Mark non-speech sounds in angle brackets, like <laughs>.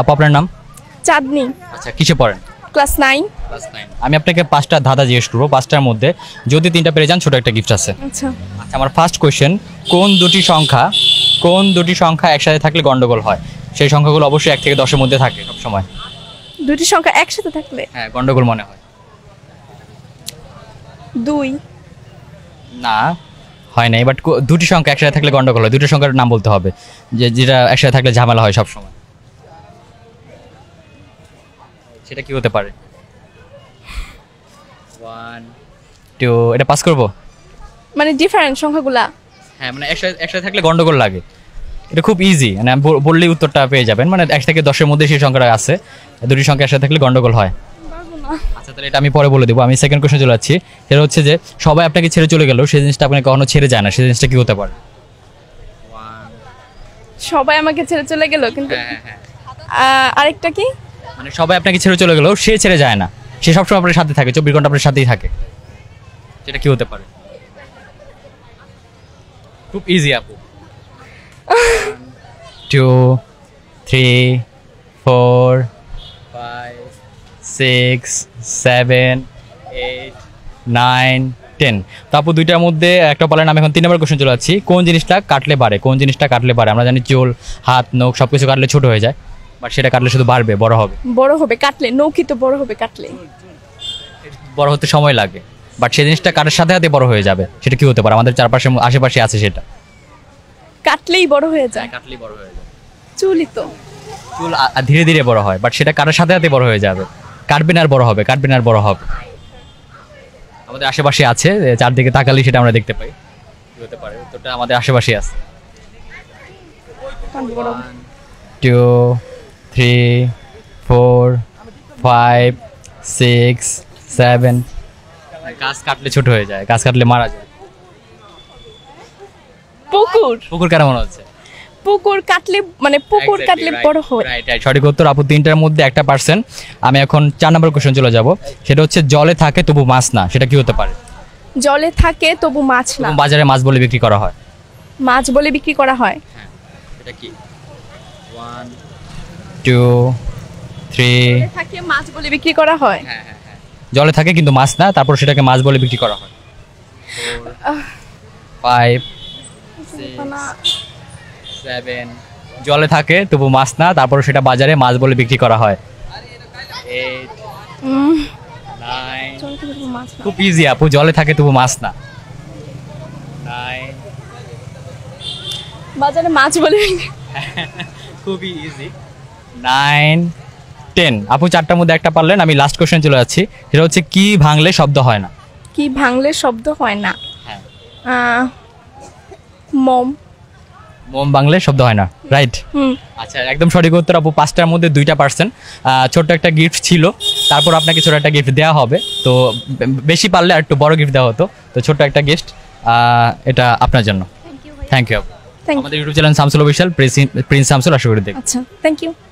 আপু আপনার নাম চাঁদনি আচ্ছা কিসে পড়েন ক্লাস নাইন নাইন আমি আপনাকে পাঁচটা ধাঁধা জিজ্ঞেস করবো পাঁচটার মধ্যে যদি তিনটা পেরে যান ছোট একটা গিফট আছে আচ্ছা আচ্ছা আমার ফার্স্ট কোয়েশ্চেন কোন দুটি সংখ্যা কোন দুটি সংখ্যা একসাথে থাকলে গন্ডগোল হয় সেই সংখ্যাগুলো অবশ্যই এক থেকে দশের মধ্যে থাকে সব সময় দুটি সংখ্যা একসাথে থাকলে হ্যাঁ গন্ডগোল মনে হয় দুই না হয় নাই এবার দুটি সংখ্যা একসাথে থাকলে গন্ডগোল হয় দুটি সংখ্যার নাম বলতে হবে যে যেটা একসাথে থাকলে ঝামেলা হয় সব সময় সেটা কি হতে পারে ওয়ান টু এটা পাস মানে ডিফারেন্ট সংখ্যাগুলা হ্যাঁ মানে একসাথে একসাথে থাকলে গন্ডগোল লাগে এটা খুব ইজি মানে বললেই উত্তরটা পেয়ে যাবেন মানে এক থেকে দশের মধ্যে সেই সংখ্যাটা আছে দুটি সংখ্যা একসাথে থাকলে গন্ডগোল হয় আচ্ছা তাহলে এটা আমি পরে বলে দেবো আমি সেকেন্ড কোশ্চেন চলে যাচ্ছি সেটা হচ্ছে যে সবাই আপনাকে ছেড়ে চলে গেল সেই জিনিসটা আপনাকে কখনো ছেড়ে যায় না সেই জিনিসটা কি হতে পারে সবাই আমাকে ছেড়ে চলে গেল কিন্তু হ্যাঁ, হ্যাঁ, হ্যাঁ। আরেকটা কি মানে সবাই আপনাকে ছেড়ে চলে গেলেও সে ছেড়ে যায় না সে সবসময় আপনার সাথে থাকে চব্বিশ ঘন্টা আপনার সাথেই থাকে সেটা কি হতে পারে খুব ইজি আপু two three four five six seven eight nine ten তো আপু দুইটার মধ্যে একটা বলেন আমি এখন তিন নম্বর কোশ্চেন চলে যাচ্ছি কোন জিনিসটা কাটলে পারে কোন জিনিসটা কাটলে পারে আমরা জানি চোল হাত নখ সব কিছু কাটলে ছোটো হয়ে যায় বাট সেটা কাটলে শুধু বাড়বে বড় হবে বড় হবে কাটলে নৌকি তো বড় হবে কাটলে বড় হতে সময় লাগে বাট সেই জিনিসটা কাটার সাথে সাথে বড় হয়ে যাবে সেটা কি হতে পারে আমাদের চারপাশে আশেপাশে আছে সেটা কাটলেই বড় হয়ে যায় হ্যাঁ, কাটলেই বড় হয়ে যায় চুলই তো চুল ধীরে ধীরে বড় হয় বাট সেটা কাটার সাথে সাথে বড় হয়ে যাবে কাটবে না আর বড় হবে কাটবে না আর বড় হবে আমাদের আশেপাশে আছে চারদিকে তাকালেই সেটা আমরা দেখতে পাই হতে পারে উত্তরটা আমাদের আশেপাশে আছে two three four five six seven গাছ কাটলে ছোট হয়ে যায় গাছ কাটলে মারা যায় পুকুর পুকুর কেন মনে হচ্ছে পুকুর কাটলে মানে পুকুর কাটলে বড় হয় সঠিক উত্তর আপু তিনটার মধ্যে একটা পার্সেন্ট আমি এখন চার নম্বর কোশ্চেন চলে যাব সেটা হচ্ছে জলে থাকে তবু মাছ না সেটা কি হতে পারে জলে থাকে তবু মাছ না বাজারে মাছ বলে বিক্রি করা হয় মাছ বলে বিক্রি করা হয় হ্যাঁ, এটা কি 1 টু থ্রি থাকে মাছ বলে বিক্রি করা হয় হ্যাঁ, হ্যাঁ, হ্যাঁ। জলে থাকে কিন্তু মাছ না তারপর সেটাকে মাছ বলে বিক্রি করা হয় ফাইভ জলে থাকে তবু মাছ না তারপর সেটা বাজারে মাছ বলে বিক্রি করা হয় খুব ইজি আপু জলে থাকে তবু মাছ না বাজারে মাছ বলে <laughs> খুবই ইজি নাইন টেন আপু চারটার মধ্যে একটা পারলেন আমি লাস্ট কোশ্চেন চলে যাচ্ছি সেটা হচ্ছে কি ভাঙলে শব্দ হয় না কি ভাঙলে শব্দ হয় না হ্যাঁ। মম মোম বাংলে শব্দ হয় না রাইট আচ্ছা একদম সঠিক উত্তর আপু পাঁচটার মধ্যে দুইটা পার্সেন্ট ছোট্ট একটা গিফট ছিল তারপর আপনাকে ছোট একটা গিফট দেওয়া হবে তো বেশি পারলে আর একটু বড় গিফট দেওয়া হতো তো ছোট্ট একটা গিফট এটা আপনার জন্য থ্যাংক ইউ আমাদের YouTube channel Shamsul official prince Shamsul আশা করি দেখ আচ্ছা থ্যাংক ইউ